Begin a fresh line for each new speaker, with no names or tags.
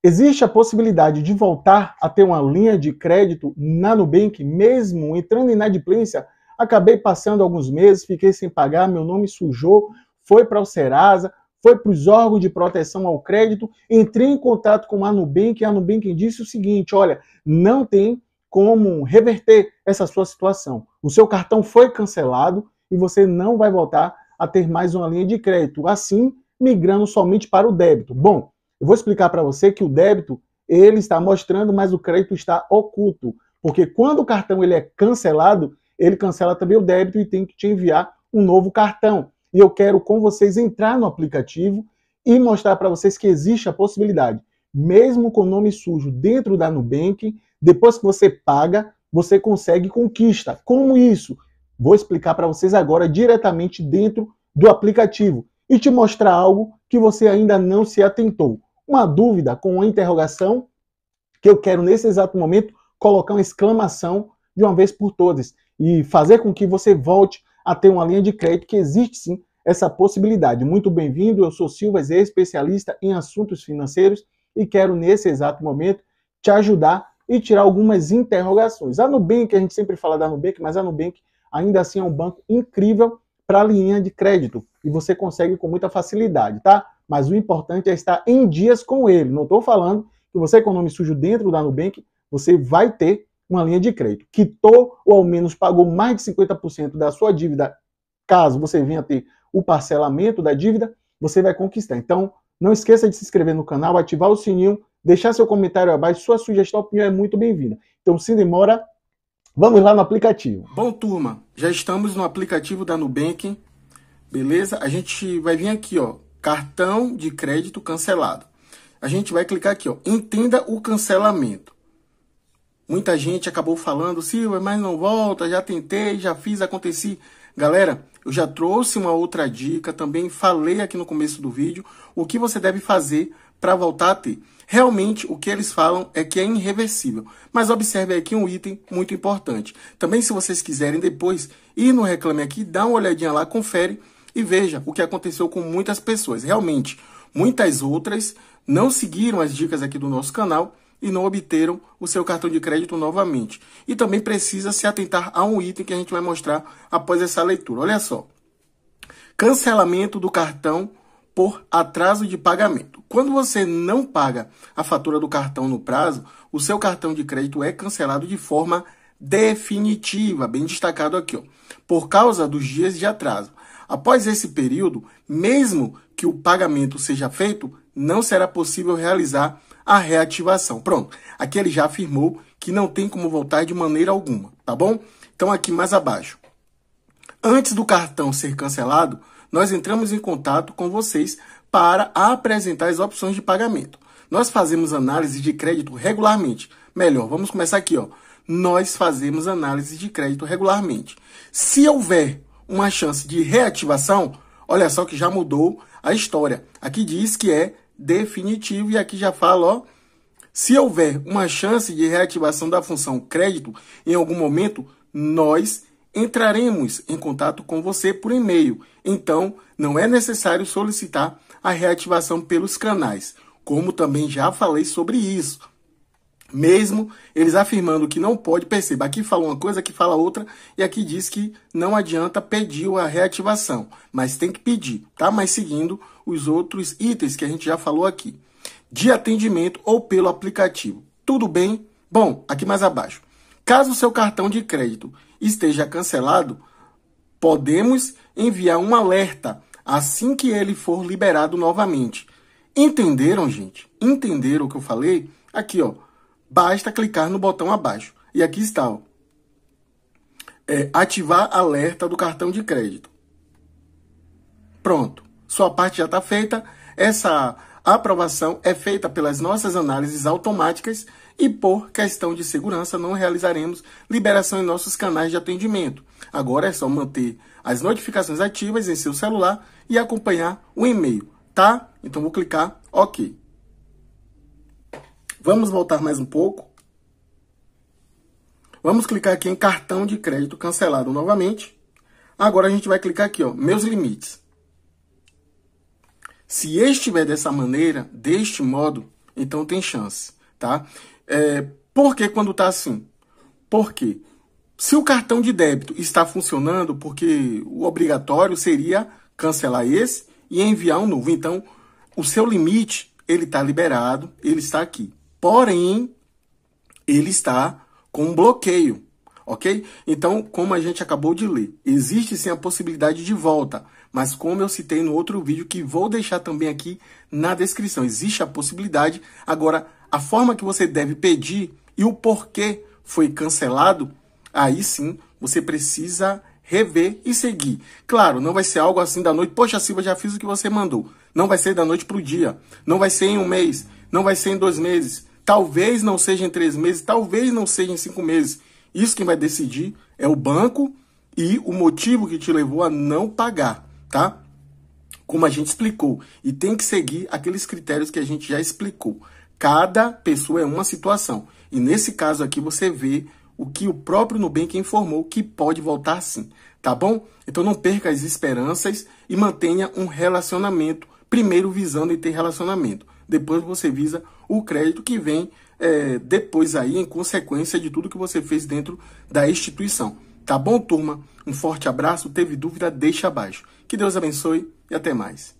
Existe a possibilidade de voltar a ter uma linha de crédito na Nubank, mesmo entrando em inadimplência? Acabei passando alguns meses, fiquei sem pagar, meu nome sujou, foi para o Serasa, foi para os órgãos de proteção ao crédito, entrei em contato com a Nubank e a Nubank disse o seguinte: olha, não tem como reverter essa sua situação. O seu cartão foi cancelado e você não vai voltar a ter mais uma linha de crédito, assim migrando somente para o débito. Bom, eu vou explicar para você que o débito ele está mostrando, mas o crédito está oculto, porque quando o cartão ele é cancelado, ele cancela também o débito e tem que te enviar um novo cartão. E eu quero com vocês entrar no aplicativo e mostrar para vocês que existe a possibilidade, mesmo com o nome sujo dentro da Nubank, depois que você paga, você consegue conquista. Como isso? Vou explicar para vocês agora diretamente dentro do aplicativo e te mostrar algo que você ainda não se atentou uma dúvida com uma interrogação que eu quero, nesse exato momento, colocar uma exclamação de uma vez por todas e fazer com que você volte a ter uma linha de crédito, que existe sim essa possibilidade. Muito bem-vindo, eu sou Zé, especialista em assuntos financeiros e quero, nesse exato momento, te ajudar e tirar algumas interrogações. A Nubank, a gente sempre fala da Nubank, mas a Nubank ainda assim é um banco incrível para linha de crédito e você consegue com muita facilidade, tá? mas o importante é estar em dias com ele. Não estou falando que você com é nome sujo dentro da Nubank, você vai ter uma linha de crédito. Quitou ou ao menos pagou mais de 50% da sua dívida, caso você venha ter o parcelamento da dívida, você vai conquistar. Então, não esqueça de se inscrever no canal, ativar o sininho, deixar seu comentário abaixo, sua sugestão, opinião é muito bem-vinda. Então, se demora, vamos lá no aplicativo. Bom, turma, já estamos no aplicativo da Nubank, beleza? A gente vai vir aqui, ó, Cartão de crédito cancelado. A gente vai clicar aqui, ó. Entenda o cancelamento. Muita gente acabou falando, Silva, mas não volta, já tentei, já fiz, aconteci. Galera, eu já trouxe uma outra dica, também falei aqui no começo do vídeo o que você deve fazer para voltar a ter. Realmente, o que eles falam é que é irreversível. Mas observe aqui um item muito importante. Também, se vocês quiserem depois ir no Reclame Aqui, dá uma olhadinha lá, confere e veja o que aconteceu com muitas pessoas. Realmente, muitas outras não seguiram as dicas aqui do nosso canal e não obteram o seu cartão de crédito novamente. E também precisa se atentar a um item que a gente vai mostrar após essa leitura. Olha só. Cancelamento do cartão por atraso de pagamento. Quando você não paga a fatura do cartão no prazo, o seu cartão de crédito é cancelado de forma definitiva, bem destacado aqui, ó, por causa dos dias de atraso. Após esse período, mesmo que o pagamento seja feito, não será possível realizar a reativação. Pronto, aqui ele já afirmou que não tem como voltar de maneira alguma, tá bom? Então aqui mais abaixo. Antes do cartão ser cancelado, nós entramos em contato com vocês para apresentar as opções de pagamento. Nós fazemos análise de crédito regularmente. Melhor, vamos começar aqui, ó. Nós fazemos análise de crédito regularmente. Se houver uma chance de reativação, olha só que já mudou a história. Aqui diz que é definitivo e aqui já fala, ó, se houver uma chance de reativação da função crédito em algum momento, nós entraremos em contato com você por e-mail. Então, não é necessário solicitar a reativação pelos canais, como também já falei sobre isso. Mesmo eles afirmando que não pode, perceba, aqui fala uma coisa, aqui fala outra, e aqui diz que não adianta pedir a reativação, mas tem que pedir, tá? Mas seguindo os outros itens que a gente já falou aqui. De atendimento ou pelo aplicativo. Tudo bem? Bom, aqui mais abaixo. Caso seu cartão de crédito esteja cancelado, podemos enviar um alerta assim que ele for liberado novamente. Entenderam, gente? Entenderam o que eu falei? Aqui, ó Basta clicar no botão abaixo. E aqui está, ó. É, ativar alerta do cartão de crédito. Pronto. Sua parte já está feita. Essa aprovação é feita pelas nossas análises automáticas e, por questão de segurança, não realizaremos liberação em nossos canais de atendimento. Agora é só manter as notificações ativas em seu celular e acompanhar o e-mail, tá? Então vou clicar OK. Vamos voltar mais um pouco. Vamos clicar aqui em cartão de crédito cancelado novamente. Agora a gente vai clicar aqui, ó, meus limites. Se estiver dessa maneira, deste modo, então tem chance, tá? É, por que quando tá assim? por quê? se o cartão de débito está funcionando, porque o obrigatório seria cancelar esse e enviar um novo. Então, o seu limite, ele está liberado, ele está aqui porém ele está com um bloqueio, ok? Então, como a gente acabou de ler, existe sim a possibilidade de volta, mas como eu citei no outro vídeo, que vou deixar também aqui na descrição, existe a possibilidade. Agora, a forma que você deve pedir e o porquê foi cancelado, aí sim você precisa rever e seguir. Claro, não vai ser algo assim da noite, poxa Silva, já fiz o que você mandou. Não vai ser da noite para o dia, não vai ser em um mês, não vai ser em dois meses, Talvez não seja em três meses, talvez não seja em cinco meses. Isso quem vai decidir é o banco e o motivo que te levou a não pagar, tá? Como a gente explicou. E tem que seguir aqueles critérios que a gente já explicou. Cada pessoa é uma situação. E nesse caso aqui você vê o que o próprio Nubank informou que pode voltar sim, tá bom? Então não perca as esperanças e mantenha um relacionamento, primeiro visando em ter relacionamento. Depois você visa o crédito que vem é, depois aí, em consequência de tudo que você fez dentro da instituição. Tá bom, turma? Um forte abraço. Teve dúvida? Deixa abaixo. Que Deus abençoe e até mais.